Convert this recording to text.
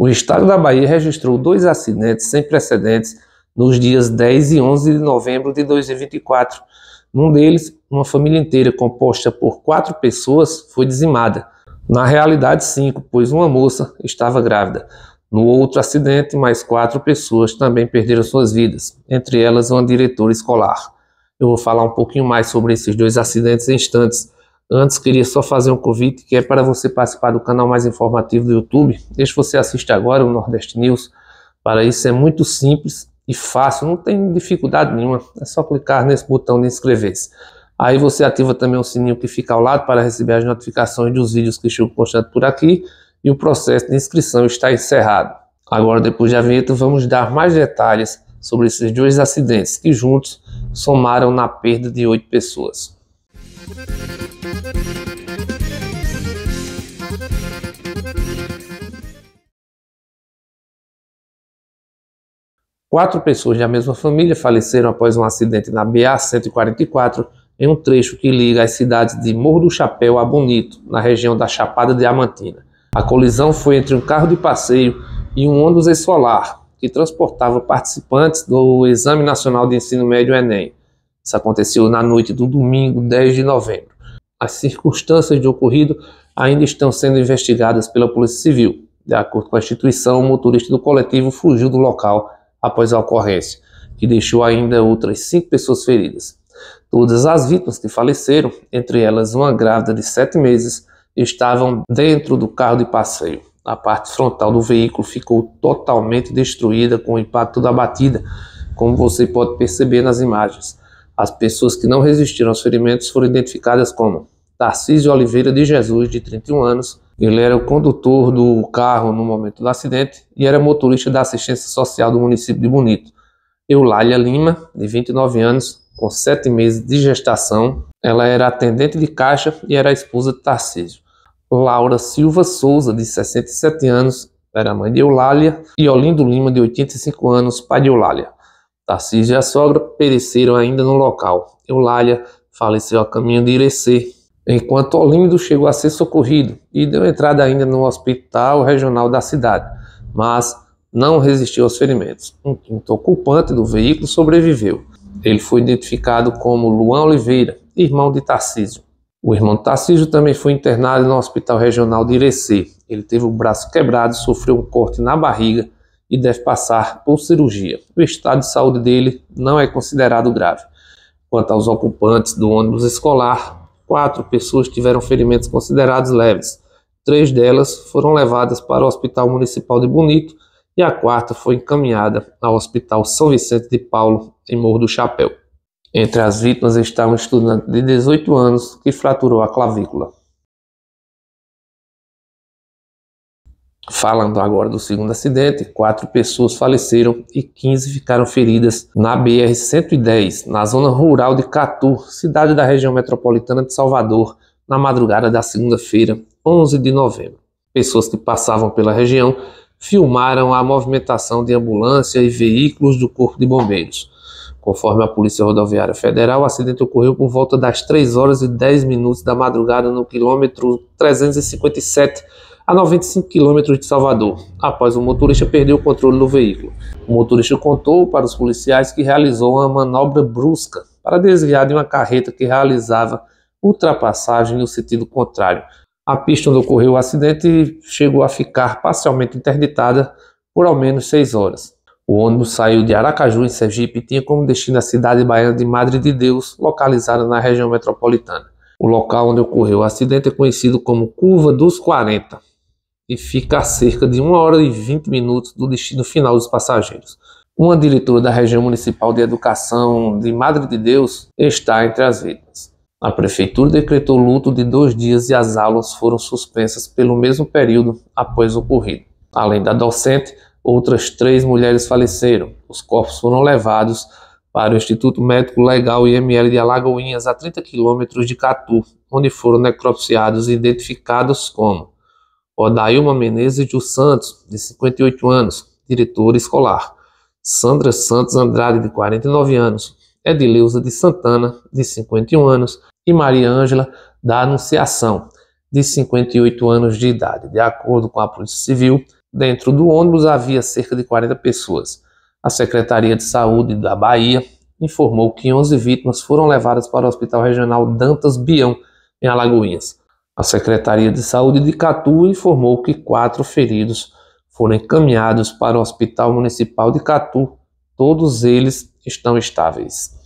O estado da Bahia registrou dois acidentes sem precedentes nos dias 10 e 11 de novembro de 2024. Num deles, uma família inteira composta por quatro pessoas foi dizimada. Na realidade, cinco, pois uma moça estava grávida. No outro acidente, mais quatro pessoas também perderam suas vidas, entre elas uma diretora escolar. Eu vou falar um pouquinho mais sobre esses dois acidentes em instantes. Antes, queria só fazer um convite que é para você participar do canal mais informativo do YouTube. Deixe você assistir agora o Nordeste News. Para isso é muito simples e fácil, não tem dificuldade nenhuma. É só clicar nesse botão de inscrever-se. Aí você ativa também o sininho que fica ao lado para receber as notificações dos vídeos que estou postando por aqui e o processo de inscrição está encerrado. Agora, depois de vinheta, vamos dar mais detalhes sobre esses dois acidentes que juntos somaram na perda de oito pessoas. Quatro pessoas da mesma família faleceram após um acidente na BA-144, em um trecho que liga as cidades de Morro do Chapéu a Bonito, na região da Chapada Diamantina. A colisão foi entre um carro de passeio e um ônibus escolar, que transportava participantes do Exame Nacional de Ensino Médio Enem. Isso aconteceu na noite do domingo, 10 de novembro. As circunstâncias do ocorrido ainda estão sendo investigadas pela Polícia Civil. De acordo com a instituição, o motorista do coletivo fugiu do local após a ocorrência, que deixou ainda outras cinco pessoas feridas. Todas as vítimas que faleceram, entre elas uma grávida de sete meses, estavam dentro do carro de passeio. A parte frontal do veículo ficou totalmente destruída com o impacto da batida, como você pode perceber nas imagens. As pessoas que não resistiram aos ferimentos foram identificadas como Tarcísio Oliveira de Jesus, de 31 anos, ele era o condutor do carro no momento do acidente e era motorista da assistência social do município de Bonito. Eulália Lima, de 29 anos, com 7 meses de gestação, ela era atendente de caixa e era esposa de Tarcísio. Laura Silva Souza, de 67 anos, era mãe de Eulália, e Olindo Lima, de 85 anos, pai de Eulália. Tarcísio e a sogra pereceram ainda no local. Eulália faleceu a caminho de Irecê, enquanto Olímpio chegou a ser socorrido e deu entrada ainda no hospital regional da cidade, mas não resistiu aos ferimentos. Um quinto ocupante do veículo sobreviveu. Ele foi identificado como Luan Oliveira, irmão de Tarcísio. O irmão de Tarcísio também foi internado no Hospital Regional de Irecê. Ele teve o braço quebrado, sofreu um corte na barriga e deve passar por cirurgia. O estado de saúde dele não é considerado grave. Quanto aos ocupantes do ônibus escolar, Quatro pessoas tiveram ferimentos considerados leves. Três delas foram levadas para o Hospital Municipal de Bonito e a quarta foi encaminhada ao Hospital São Vicente de Paulo, em Morro do Chapéu. Entre as vítimas está um estudante de 18 anos que fraturou a clavícula. Falando agora do segundo acidente, quatro pessoas faleceram e 15 ficaram feridas na BR-110, na zona rural de Catu, cidade da região metropolitana de Salvador, na madrugada da segunda-feira, 11 de novembro. Pessoas que passavam pela região filmaram a movimentação de ambulância e veículos do Corpo de Bombeiros. Conforme a Polícia Rodoviária Federal, o acidente ocorreu por volta das 3 horas e 10 minutos da madrugada no quilômetro 357 a 95 km de Salvador, após o motorista perder o controle do veículo. O motorista contou para os policiais que realizou uma manobra brusca para desviar de uma carreta que realizava ultrapassagem no sentido contrário. A pista onde ocorreu o acidente chegou a ficar parcialmente interditada por ao menos seis horas. O ônibus saiu de Aracaju, em Sergipe, e tinha como destino a cidade baiana de Madre de Deus, localizada na região metropolitana. O local onde ocorreu o acidente é conhecido como Curva dos 40 e fica a cerca de 1 hora e 20 minutos do destino final dos passageiros. Uma diretora da região municipal de educação de Madre de Deus está entre as vítimas. A prefeitura decretou luto de dois dias e as aulas foram suspensas pelo mesmo período após o ocorrido. Além da docente, outras três mulheres faleceram. Os corpos foram levados para o Instituto Médico Legal IML de Alagoinhas, a 30 quilômetros de Catu, onde foram necropsiados e identificados como Odailma Menezes dos Santos, de 58 anos, diretora escolar. Sandra Santos Andrade, de 49 anos. Edileuza de Santana, de 51 anos. E Maria Ângela da Anunciação, de 58 anos de idade. De acordo com a Polícia Civil, dentro do ônibus havia cerca de 40 pessoas. A Secretaria de Saúde da Bahia informou que 11 vítimas foram levadas para o Hospital Regional Dantas Bião, em Alagoinhas. A Secretaria de Saúde de Catu informou que quatro feridos foram encaminhados para o Hospital Municipal de Catu. Todos eles estão estáveis.